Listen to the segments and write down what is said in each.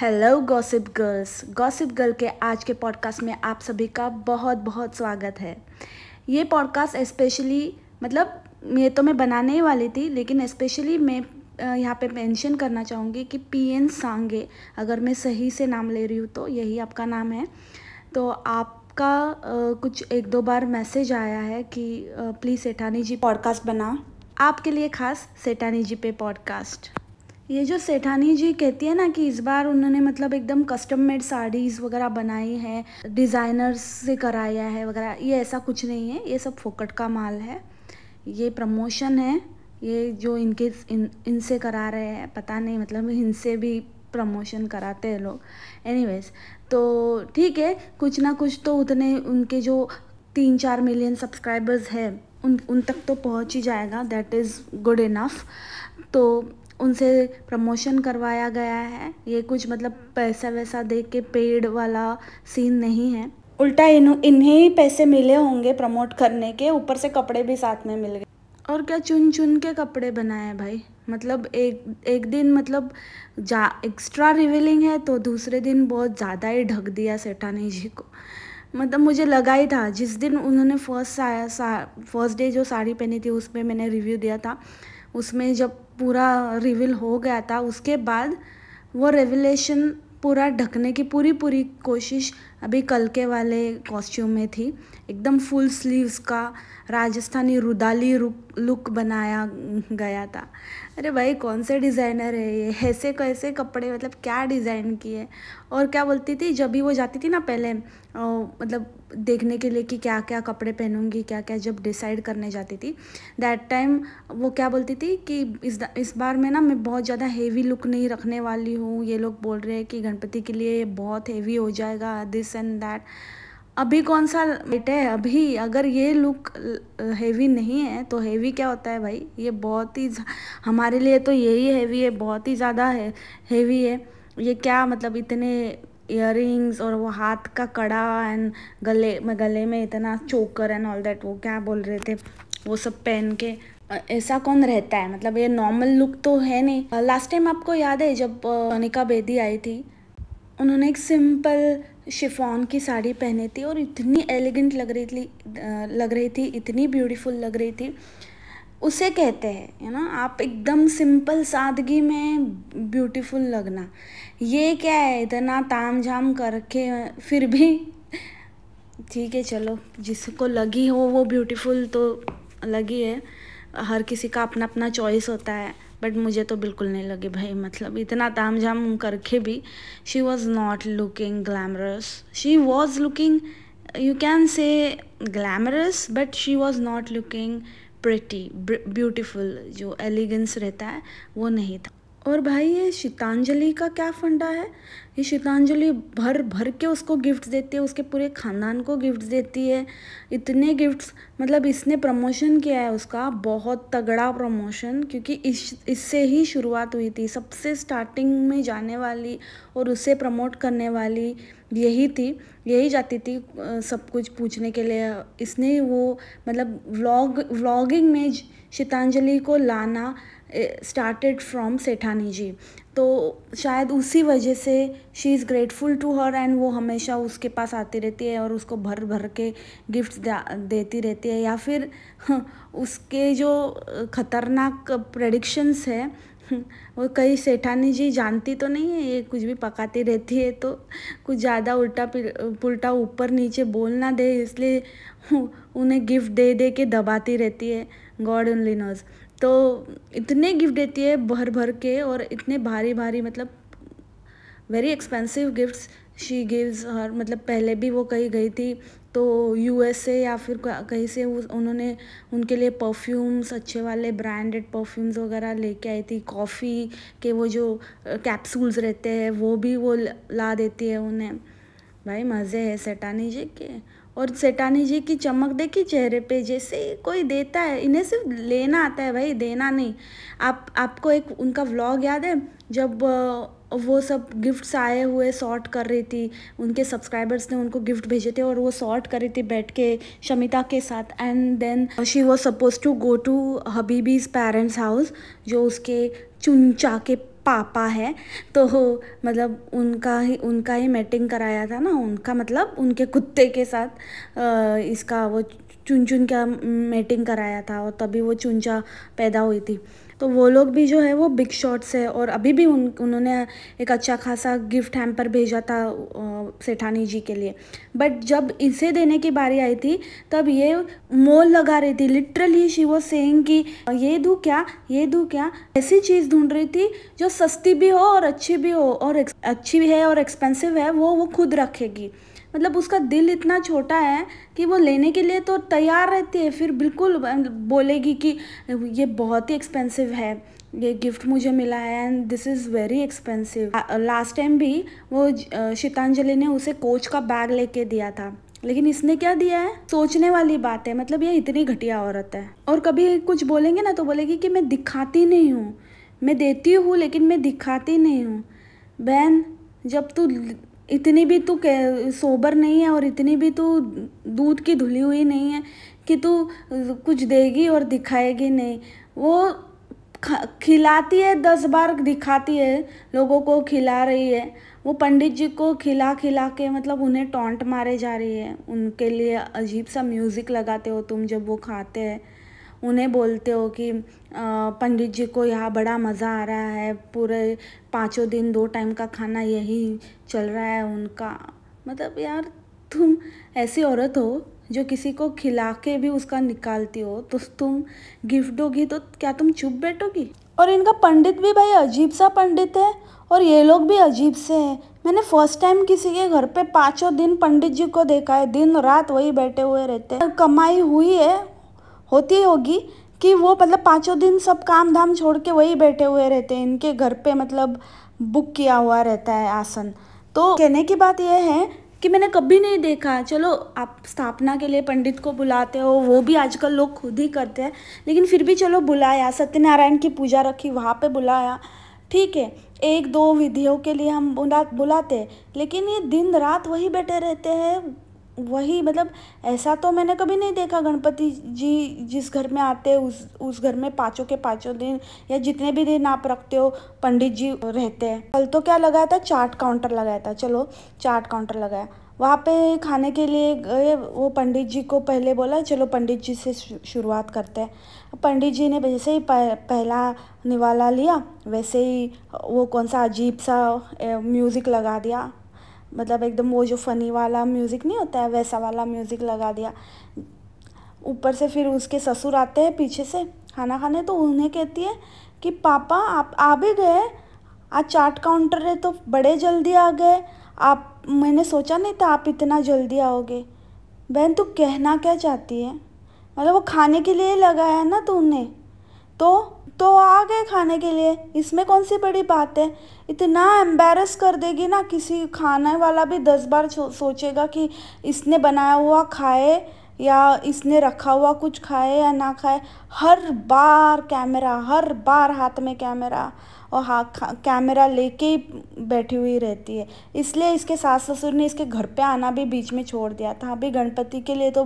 hello gossip girls gossip girl के आज के पॉडकास्ट में आप सभी का बहुत बहुत स्वागत है ये पॉडकास्ट स्पेशली मतलब ये तो मैं बनाने ही वाली थी लेकिन स्पेशली मैं यहाँ पे मेंशन करना चाहूँगी कि पी एन सांगे अगर मैं सही से नाम ले रही हूँ तो यही आपका नाम है तो आप का कुछ एक दो बार मैसेज आया है कि प्लीज़ सेठानी जी पॉडकास्ट बना आपके लिए खास सेठानी जी पे पॉडकास्ट ये जो सेठानी जी कहती है ना कि इस बार उन्होंने मतलब एकदम कस्टम मेड साड़ीज़ वगैरह बनाई है डिज़ाइनर्स से कराया है वगैरह ये ऐसा कुछ नहीं है ये सब फोकट का माल है ये प्रमोशन है ये जो इनके इन इनसे करा रहे हैं पता नहीं मतलब इनसे भी प्रमोशन कराते हैं लोग एनीवेज तो ठीक है कुछ ना कुछ तो उतने उनके जो तीन चार मिलियन सब्सक्राइबर्स हैं उन उन तक तो पहुंच ही जाएगा दैट इज़ गुड इनफ तो उनसे प्रमोशन करवाया गया है ये कुछ मतलब पैसा वैसा दे के पेड वाला सीन नहीं है उल्टा इन इन्हें ही पैसे मिले होंगे प्रमोट करने के ऊपर से कपड़े भी साथ में मिल गए और क्या चुन चुन के कपड़े बनाए भाई मतलब एक एक दिन मतलब जा एक्स्ट्रा रिविलिंग है तो दूसरे दिन बहुत ज़्यादा ही ढक दिया सेठानी जी को मतलब मुझे लगा ही था जिस दिन उन्होंने फर्स्ट फर्स्ट डे जो साड़ी पहनी थी उसमें मैंने रिव्यू दिया था उसमें जब पूरा रिविल हो गया था उसके बाद वो रेविलेशन पूरा ढकने की पूरी पूरी कोशिश अभी कल के वाले कॉस्ट्यूम में थी एकदम फुल स्लीव्स का राजस्थानी रुदाली लुक बनाया गया था अरे भाई कौन से डिज़ाइनर है ये ऐसे कैसे कपड़े मतलब क्या डिज़ाइन किए और क्या बोलती थी जब भी वो जाती थी ना पहले मतलब देखने के लिए कि क्या क्या कपड़े पहनूंगी क्या क्या जब डिसाइड करने जाती थी दैट टाइम वो क्या बोलती थी कि इस इस बार में ना मैं बहुत ज़्यादा हेवी लुक नहीं रखने वाली हूँ ये लोग बोल रहे हैं कि गणपति के लिए बहुत हेवी हो जाएगा दिस एंड दैट अभी कौन सा लाइट है अभी अगर ये लुक हेवी नहीं है तो हेवी क्या होता है भाई ये बहुत ही हमारे लिए तो यही हैवी है बहुत ही ज़्यादा है हेवी है ये क्या मतलब इतने इयर और वो हाथ का कड़ा एंड गले में गले में इतना चोकर एंड ऑल दैट वो क्या बोल रहे थे वो सब पहन के ऐसा कौन रहता है मतलब ये नॉर्मल लुक तो है नहीं लास्ट टाइम आपको याद है जब अनिका बेदी आई थी उन्होंने एक सिंपल शिफॉन की साड़ी पहनी थी और इतनी एलिगेंट लग रही थी लग रही थी इतनी ब्यूटीफुल लग रही थी उसे कहते हैं है ना आप एकदम सिंपल सादगी में ब्यूटीफुल लगना ये क्या है इतना ताम झाम करके फिर भी ठीक है चलो जिसको लगी हो वो ब्यूटीफुल तो लगी है हर किसी का अपना अपना चॉइस होता है बट मुझे तो बिल्कुल नहीं लगे भाई मतलब इतना ताम झाम करके भी she was not looking glamorous she was looking you can say glamorous but she was not looking pretty beautiful जो एलिगेंस रहता है वो नहीं था और भाई ये शीतांजलि का क्या फंडा है ये शीतांजलि भर भर के उसको गिफ्ट देती है उसके पूरे खानदान को गिफ्ट देती है इतने गिफ्ट्स मतलब इसने प्रमोशन किया है उसका बहुत तगड़ा प्रमोशन क्योंकि इस इससे ही शुरुआत हुई थी सबसे स्टार्टिंग में जाने वाली और उसे प्रमोट करने वाली यही थी यही जाती थी सब कुछ पूछने के लिए इसने वो मतलब व्लॉग व्लॉगिंग में शीतांजलि को लाना स्टार्टेड फ्रॉम सेठानी जी तो शायद उसी वजह से she is grateful to her and वो हमेशा उसके पास आती रहती है और उसको भर भर के गिफ्ट देती रहती है या फिर उसके जो खतरनाक प्रडिक्शंस है वो कई सेठानी जी जानती तो नहीं है ये कुछ भी पकाती रहती है तो कुछ ज़्यादा उल्टा पुल्टा ऊपर नीचे बोल ना दे इसलिए उन्हें गिफ्ट दे दे के दबाती रहती है गॉड ओनली नोज़ तो इतने गिफ्ट देती है भर भर के और इतने भारी भारी मतलब very expensive gifts she gives her मतलब पहले भी वो कहीं गई थी तो यूएसए या फिर कहीं से उन्होंने उनके लिए परफ्यूम्स अच्छे वाले ब्रांडेड परफ्यूम्स वगैरह लेके आई थी कॉफ़ी के वो जो कैप्सूल्स रहते हैं वो भी वो ला देती है उन्हें भाई मज़े है सेटानी जी के और सेठानी जी की चमक देखी चेहरे पे जैसे कोई देता है इन्हें सिर्फ लेना आता है भाई देना नहीं आप आपको एक उनका व्लॉग याद है जब वो सब गिफ्ट्स आए हुए सॉर्ट कर रही थी उनके सब्सक्राइबर्स ने उनको गिफ्ट भेजे थे और वो सॉर्ट कर रही थी बैठ के शमिता के साथ and then she was suppose to go to हबीबीज पेरेंट्स हाउस जो उसके चुनचा के पापा है तो मतलब उनका ही उनका ही मेटिंग कराया था ना उनका मतलब उनके कुत्ते के साथ इसका वो चुन चुन का मेटिंग कराया था और तभी वो चुनचा पैदा हुई थी तो वो लोग भी जो है वो बिग शॉट्स है और अभी भी उन उन्होंने एक अच्छा खासा गिफ्ट हैम्पर भेजा था सेठानी जी के लिए बट जब इसे देने की बारी आई थी तब ये मोल लगा रही थी लिटरली शी वो सेंग कि ये दूँ क्या ये दूँ क्या ऐसी चीज़ ढूंढ रही थी जो सस्ती भी हो और अच्छी भी हो और अच्छी भी है और एक्सपेंसिव है वो वो खुद रखेगी मतलब उसका दिल इतना छोटा है कि वो लेने के लिए तो तैयार रहती है फिर बिल्कुल बोलेगी कि ये बहुत ही एक्सपेंसिव है ये गिफ्ट मुझे मिला है and this is very expensive last time भी वो शीतांजलि ने उसे कोच का बैग लेके दिया था लेकिन इसने क्या दिया है सोचने वाली बात है मतलब ये इतनी घटिया औरत है और कभी कुछ बोलेंगे ना तो बोलेगी कि मैं दिखाती नहीं हूँ मैं देती हूँ लेकिन मैं दिखाती नहीं हूँ बहन जब तू इतनी भी तू सोबर नहीं है और इतनी भी तू दूध की धुली हुई नहीं है कि तू कुछ देगी और दिखाएगी नहीं वो खिलाती है दस बार दिखाती है लोगों को खिला रही है वो पंडित जी को खिला खिला के मतलब उन्हें टोंट मारे जा रही है उनके लिए अजीब सा म्यूज़िक लगाते हो तुम जब वो खाते हैं उन्हें बोलते हो कि पंडित जी को यहाँ बड़ा मज़ा आ रहा है पूरे पाँचों दिन दो टाइम का खाना यही चल रहा है उनका मतलब यार तुम ऐसी औरत हो जो किसी को खिला के भी उसका निकालती हो तो तुम गिफ्ट दोगी तो क्या तुम चुप बैठोगी और इनका पंडित भी भाई अजीब सा पंडित है और ये लोग भी अजीब से हैं मैंने फर्स्ट टाइम किसी के घर पे पाँचों दिन पंडित जी को देखा है दिन रात वही बैठे हुए रहते हैं कमाई हुई है होती होगी कि वो मतलब पाँचों दिन सब काम धाम छोड़ के वही बैठे हुए रहते हैं इनके घर पे मतलब बुक किया हुआ रहता है आसन तो कहने की बात यह है कि मैंने कभी नहीं देखा चलो आप स्थापना के लिए पंडित को बुलाते हो वो भी आजकल लोग खुद ही करते हैं लेकिन फिर भी चलो बुलाया सत्यनारायण की पूजा रखी वहाँ पे बुलाया ठीक है एक दो विधियों के लिए हम बुला बुलाते लेकिन ये दिन रात वही बैठे रहते हैं वही मतलब ऐसा तो मैंने कभी नहीं देखा गणपति जी जिस घर में आते उस उस घर में पाँचों के पाँचों दिन या जितने भी दिन आप रखते हो पंडित जी रहते हैं कल तो क्या लगाया था चाट काउंटर लगाया था चलो चाट काउंटर लगाया वहाँ पे खाने के लिए गए वो पंडित जी को पहले बोला चलो पंडित जी से शुरुआत करते हैं पंडित जी ने जैसे ही पहला निवाला लिया वैसे ही वो कौन सा अजीब सा म्यूज़िक लगा दिया मतलब एकदम वो जो फ़नी वाला म्यूज़िक नहीं होता है वैसा वाला म्यूज़िक लगा दिया ऊपर से फिर उसके ससुर आते हैं पीछे से खाना खाने तो उन्हें कहती है कि पापा आप आ भी गए आज चाट काउंटर है तो बड़े जल्दी आ गए आप मैंने सोचा नहीं था आप इतना जल्दी आओगे बहन तू कहना क्या चाहती है मतलब वो खाने के लिए लगाया ना तूने तो तो आ गए खाने के लिए इसमें कौन सी बड़ी बात है इतना एम्बेरस कर देगी ना किसी खाने वाला भी दस बार सोचेगा कि इसने बनाया हुआ खाए या इसने रखा हुआ कुछ खाए या ना खाए हर बार कैमरा हर बार हाथ में कैमरा और हाँ कैमरा लेके ही बैठी हुई रहती है इसलिए इसके सास ससुर ने इसके घर पे आना भी बीच में छोड़ दिया था अभी गणपति के लिए तो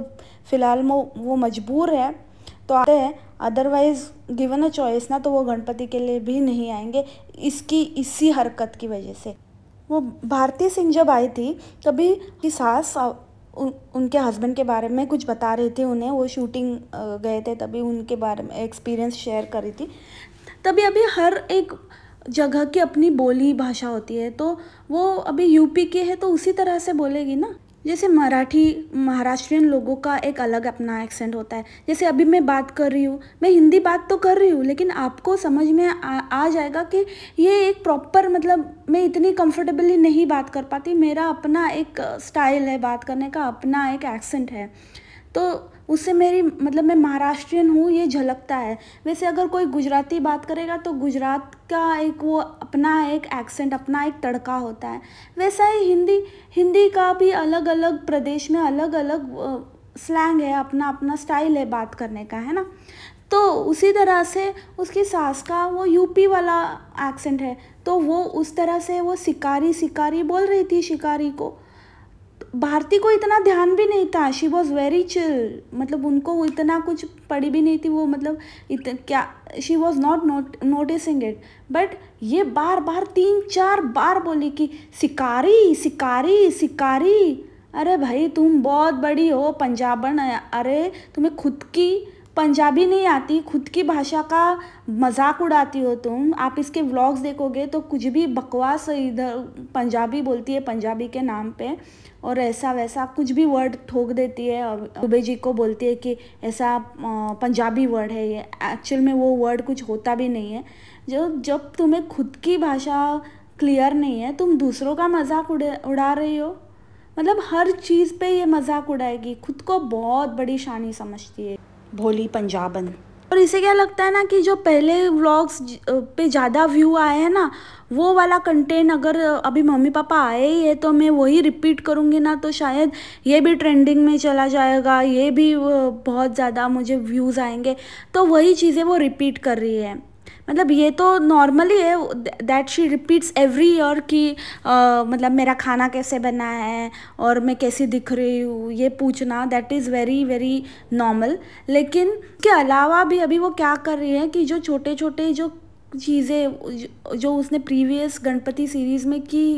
फ़िलहाल वो मजबूर है तो आते हैं अदरवाइज़ गिवन अ चॉइस ना तो वो गणपति के लिए भी नहीं आएंगे इसकी इसी हरकत की वजह से वो भारती सिंह जब आई थी तभी की सास उन, उनके हस्बैंड के बारे में कुछ बता रहे थे उन्हें वो शूटिंग गए थे तभी उनके बारे में एक्सपीरियंस शेयर करी थी तभी अभी हर एक जगह की अपनी बोली भाषा होती है तो वो अभी यूपी के है तो उसी तरह से बोलेगी ना जैसे मराठी महाराष्ट्रियन लोगों का एक अलग अपना एक्सेंट होता है जैसे अभी मैं बात कर रही हूँ मैं हिंदी बात तो कर रही हूँ लेकिन आपको समझ में आ, आ जाएगा कि ये एक प्रॉपर मतलब मैं इतनी कंफर्टेबली नहीं बात कर पाती मेरा अपना एक स्टाइल है बात करने का अपना एक एक्सेंट है तो उससे मेरी मतलब मैं महाराष्ट्रियन हूँ ये झलकता है वैसे अगर कोई गुजराती बात करेगा तो गुजरात का एक वो अपना एक एक्सेंट अपना एक तड़का होता है वैसा ही हिंदी हिंदी का भी अलग अलग प्रदेश में अलग अलग स्लैंग है अपना अपना स्टाइल है बात करने का है ना तो उसी तरह से उसकी सास का वो यूपी वाला एक्सेंट है तो वो उस तरह से वो शिकारी शिकारी बोल रही थी शिकारी को भारती को इतना ध्यान भी नहीं था शी वॉज़ वेरी चिल मतलब उनको इतना कुछ पड़ी भी नहीं थी वो मतलब इत, क्या she was not note noticing it but ये बार बार तीन चार बार बोली कि शिकारी शिकारी शिकारी अरे भाई तुम बहुत बड़ी हो पंजाबन अरे तुम्हें खुद की पंजाबी नहीं आती खुद की भाषा का मजाक उड़ाती हो तुम आप इसके व्लॉग्स देखोगे तो कुछ भी बकवास इधर पंजाबी बोलती है पंजाबी के नाम पे और ऐसा वैसा कुछ भी वर्ड ठोक देती है और दुबे जी को बोलती है कि ऐसा पंजाबी वर्ड है ये एक्चुअल में वो वर्ड कुछ होता भी नहीं है जो जब तुम्हें खुद की भाषा क्लियर नहीं है तुम दूसरों का मजाक उड़ा उड़ा रही हो मतलब हर चीज़ पे ये मजाक उड़ाएगी खुद को बहुत बड़ी शानी समझती है भोली पंजाबन और इसे क्या लगता है ना कि जो पहले व्लॉग्स पे ज़्यादा व्यू आए हैं ना वो वाला कंटेंट अगर अभी मम्मी पापा आए ही है तो मैं वही रिपीट करूँगी ना तो शायद ये भी ट्रेंडिंग में चला जाएगा ये भी बहुत ज़्यादा मुझे व्यूज़ आएंगे तो वही चीज़ें वो रिपीट कर रही है मतलब ये तो नॉर्मली है that she repeats every year कि मतलब मेरा खाना कैसे बना है और मैं कैसी दिख रही हूँ ये पूछना that is very very normal लेकिन के अलावा भी अभी वो क्या कर रही है कि जो छोटे छोटे जो चीज़ें जो उसने प्रीवियस गणपति सीरीज़ में की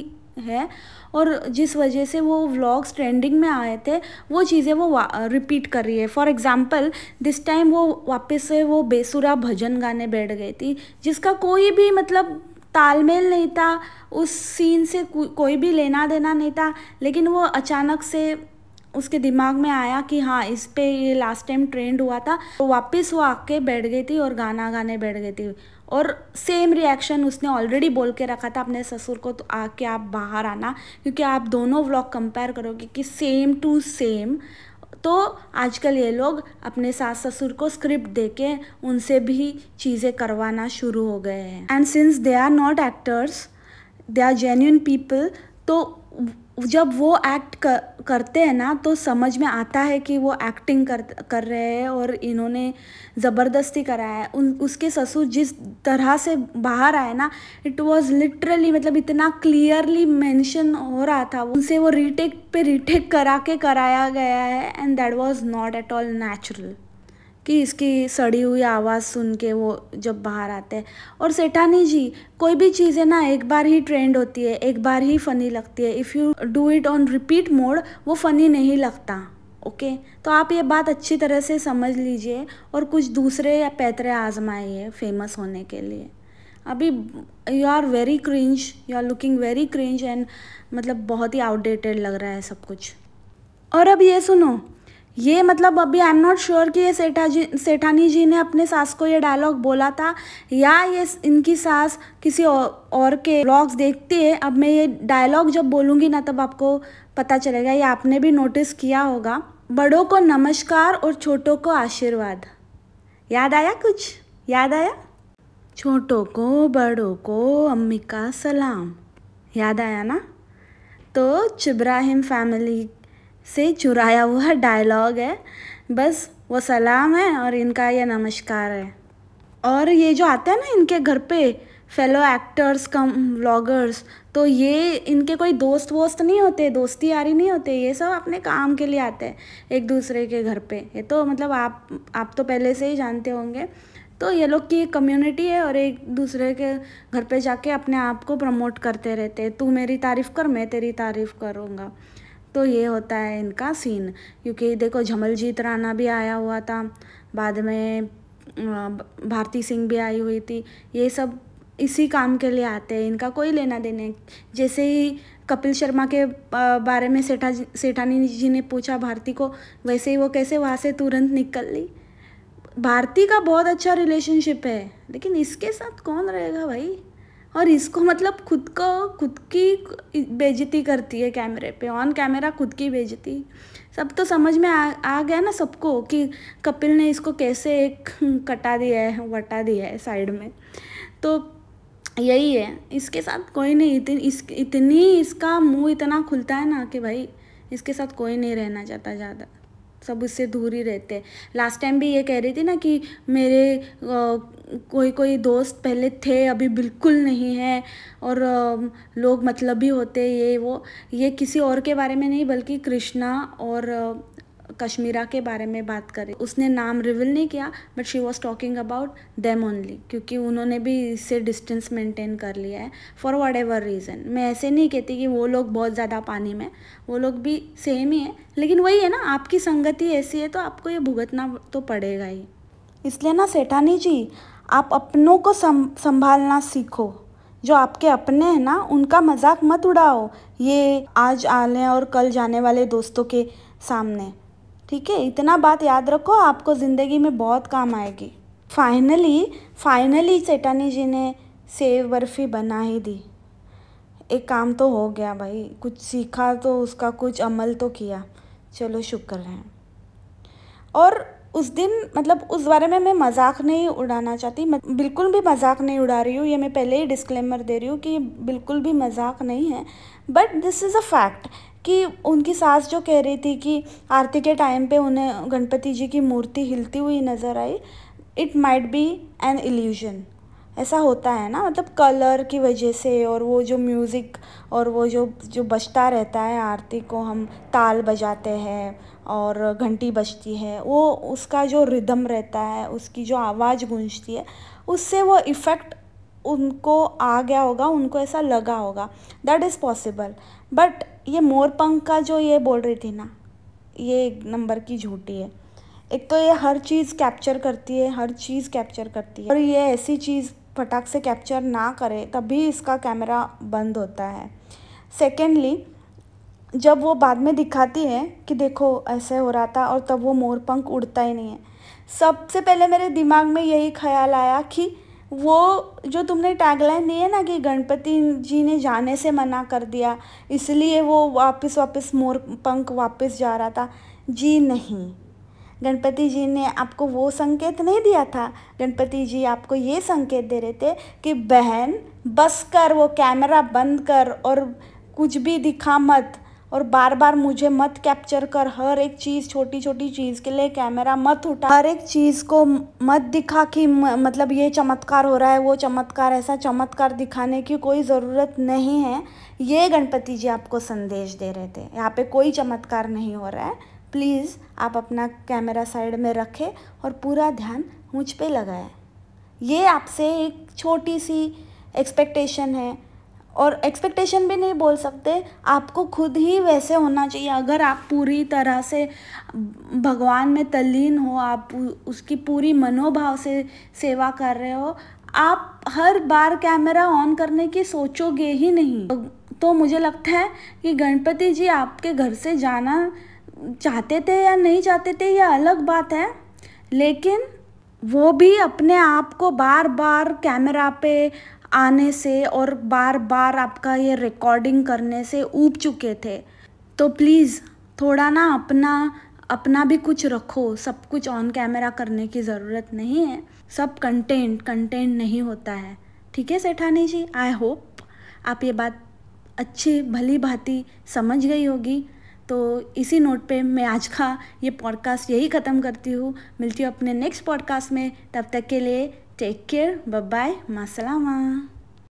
है और जिस वजह से वो व्लॉग्स ट्रेंडिंग में आए थे वो चीज़ें वो रिपीट कर रही है फॉर एग्ज़ाम्पल दिस टाइम वो वापस से वो बेसुरा भजन गाने बैठ गई थी जिसका कोई भी मतलब तालमेल नहीं था उस सीन से को, कोई भी लेना देना नहीं था लेकिन वो अचानक से उसके दिमाग में आया कि हाँ इस पर ये लास्ट टाइम ट्रेंड हुआ था तो वापस वो आके बैठ गई थी और गाना गाने बैठ गई थी और सेम रिएक्शन उसने ऑलरेडी बोल के रखा था अपने ससुर को तो आके आप बाहर आना क्योंकि आप दोनों व्लॉग कंपेयर करोगे कि सेम टू सेम तो आजकल ये लोग अपने सास ससुर को स्क्रिप्ट देके उनसे भी चीज़ें करवाना शुरू हो गए हैं and since they are not actors they are genuine people तो जब वो एक्ट कर, करते हैं ना तो समझ में आता है कि वो एक्टिंग कर कर रहे हैं और इन्होंने ज़बरदस्ती कराया है उन उसके ससुर जिस तरह से बाहर आए ना इट वाज लिटरली मतलब इतना क्लियरली मेंशन हो रहा था उनसे वो रीटेक पे रीटेक करा के कराया गया है and that was not at all natural कि इसकी सड़ी हुई आवाज़ सुन के वो जब बाहर आते हैं और सेठानी जी कोई भी चीज़ें ना एक बार ही ट्रेंड होती है एक बार ही फ़नी लगती है if you do it on repeat mode वो फ़नी नहीं लगता ओके तो आप ये बात अच्छी तरह से समझ लीजिए और कुछ दूसरे या पैतरे आजमाइए फेमस होने के लिए अभी you are very cringe you are looking very cringe and मतलब बहुत ही आउटडेटेड लग रहा है सब कुछ और अब ये सुनो ये मतलब अभी आई एम नॉट श्योर कि ये सेठा जी सेठानी जी ने अपने सास को ये डायलॉग बोला था या ये इनकी सास किसी और, और के ब्लॉग्स देखती है अब मैं ये डायलॉग जब बोलूँगी ना तब आपको पता चलेगा या आपने भी नोटिस किया होगा बड़ों को नमस्कार और छोटों को आशीर्वाद याद आया कुछ याद आया छोटों को बड़ों को अम्मी का सलाम याद आया ना तो चिब्राहिम फैमिली से चुराया हुआ डायलॉग है बस वो सलाम है और इनका ये नमस्कार है और ये जो आता है ना इनके घर पे फेलो एक्टर्स कम व्लॉगर्स तो ये इनके कोई दोस्त वोस्त नहीं होते दोस्ती यारी नहीं होते ये सब अपने काम के लिए आते हैं एक दूसरे के घर पे ये तो मतलब आप आप तो पहले से ही जानते होंगे तो ये लोग की एक कम्युनिटी है और एक दूसरे के घर पे जाके अपने आप को प्रमोट करते रहते हैं तू मेरी तारीफ़ कर मैं तेरी तारीफ़ करूँगा तो ये होता है इनका सीन क्योंकि देखो झमलजीत राणा भी आया हुआ था बाद में भारती सिंह भी आई हुई थी ये सब इसी काम के लिए आते हैं इनका कोई लेना देने जैसे ही कपिल शर्मा के बारे में सेठा सेठानी जी ने पूछा भारती को वैसे ही वो कैसे वहाँ से तुरंत निकल ली भारती का बहुत अच्छा रिलेशनशिप है लेकिन इसके साथ कौन रहेगा भाई और इसको मतलब खुद को खुद की बेजती करती है कैमरे पे ऑन कैमरा खुद की बेजती सब तो समझ में आ आ गया ना सबको कि कपिल ने इसको कैसे एक कटा दिया है वटा दिया है साइड में तो यही है इसके साथ कोई नहीं इतनी इस इतनी इसका मुंह इतना खुलता है ना कि भाई इसके साथ कोई नहीं रहना चाहता ज़्यादा सब उससे दूर ही रहते हैं लास्ट टाइम भी ये कह रही थी ना कि मेरे कोई कोई दोस्त पहले थे अभी बिल्कुल नहीं है और लोग मतलब भी होते ये वो ये किसी और के बारे में नहीं बल्कि कृष्णा और कश्मीरा के बारे में बात करें उसने नाम रिविल नहीं किया but she was talking about them only क्योंकि उन्होंने भी इससे डिस्टेंस मेंटेन कर लिया है फॉर वट एवर रीज़न मैं ऐसे नहीं कहती कि वो लोग बहुत ज़्यादा पानी में वो लोग भी सेम ही है लेकिन वही है ना आपकी संगति ऐसी है तो आपको ये भुगतना तो पड़ेगा ही इसलिए ना सेठानी जी आप अपनों को सं संभालना सीखो जो आपके अपने हैं ना उनका मजाक मत उड़ाओ ये आज आने और कल जाने वाले दोस्तों के सामने ठीक है इतना बात याद रखो आपको ज़िंदगी में बहुत काम आएगी फाइनली फाइनली चैटानी जी ने सेव बर्फ़ी बना ही दी एक काम तो हो गया भाई कुछ सीखा तो उसका कुछ अमल तो किया चलो शुक्र है और उस दिन मतलब उस बारे में मैं मजाक नहीं उड़ाना चाहती बिल्कुल भी मजाक नहीं उड़ा रही हूँ ये मैं पहले ही डिस्क्लेमर दे रही हूँ कि बिल्कुल भी मजाक नहीं है but this is a fact कि उनकी सास जो कह रही थी कि आरती के टाइम पे उन्हें गणपति जी की मूर्ति हिलती हुई नज़र आई it might be an illusion ऐसा होता है ना मतलब कलर की वजह से और वो जो म्यूज़िक और वो जो जो बजता रहता है आरती को हम ताल बजाते हैं और घंटी बजती है वो उसका जो रिदम रहता है उसकी जो आवाज़ गूंजती है उससे वो इफ़ेक्ट उनको आ गया होगा उनको ऐसा लगा होगा दैट इज़ पॉसिबल बट ये मोरपंख का जो ये बोल रही थी ना ये एक नंबर की झूठी है एक तो ये हर चीज़ कैप्चर करती है हर चीज़ कैप्चर करती है और ये ऐसी चीज़ फटाक से कैप्चर ना करे तभी इसका कैमरा बंद होता है सेकेंडली जब वो बाद में दिखाती है कि देखो ऐसे हो रहा था और तब वो मोर पंख उड़ता ही नहीं है सबसे पहले मेरे दिमाग में यही ख्याल आया कि वो जो तुमने टैगलाइन दी है ना कि गणपति जी ने जाने से मना कर दिया इसलिए वो वापस वापस मोर पंख वापस जा रहा था जी नहीं गणपति जी ने आपको वो संकेत नहीं दिया था गणपति जी आपको ये संकेत दे रहे थे कि बहन बस कर वो कैमरा बंद कर और कुछ भी दिखा मत और बार बार मुझे मत कैप्चर कर हर एक चीज़ छोटी छोटी चीज़ के लिए कैमरा मत उठा हर एक चीज़ को मत दिखा कि मतलब ये चमत्कार हो रहा है वो चमत्कार ऐसा चमत्कार दिखाने की कोई ज़रूरत नहीं है ये गणपति जी आपको संदेश दे रहे थे यहाँ पे कोई चमत्कार नहीं हो रहा है प्लीज़ आप अपना कैमरा साइड में रखें और पूरा ध्यान मुझ पे लगाएं ये आपसे एक छोटी सी एक्सपेक्टेशन है और एक्सपेक्टेशन भी नहीं बोल सकते आपको खुद ही वैसे होना चाहिए अगर आप पूरी तरह से भगवान में तल्लीन हो आप उसकी पूरी मनोभाव से सेवा कर रहे हो आप हर बार कैमरा ऑन करने की सोचोगे ही नहीं तो मुझे लगता है कि गणपति जी आपके घर से जाना चाहते थे या नहीं चाहते थे यह अलग बात है लेकिन वो भी अपने आप को बार बार कैमरा पे आने से और बार बार आपका ये रिकॉर्डिंग करने से ऊब चुके थे तो प्लीज़ थोड़ा ना अपना अपना भी कुछ रखो सब कुछ ऑन कैमरा करने की ज़रूरत नहीं है सब कंटेंट कंटेंट नहीं होता है ठीक है सेठानी जी आई होप आप ये बात अच्छी भली भांति समझ गई होगी तो इसी नोट पे मैं आज का ये पॉडकास्ट यही ख़त्म करती हूँ मिलती हूँ अपने नेक्स्ट पॉडकास्ट में तब तक के लिए टेक केयर बाय मासलामा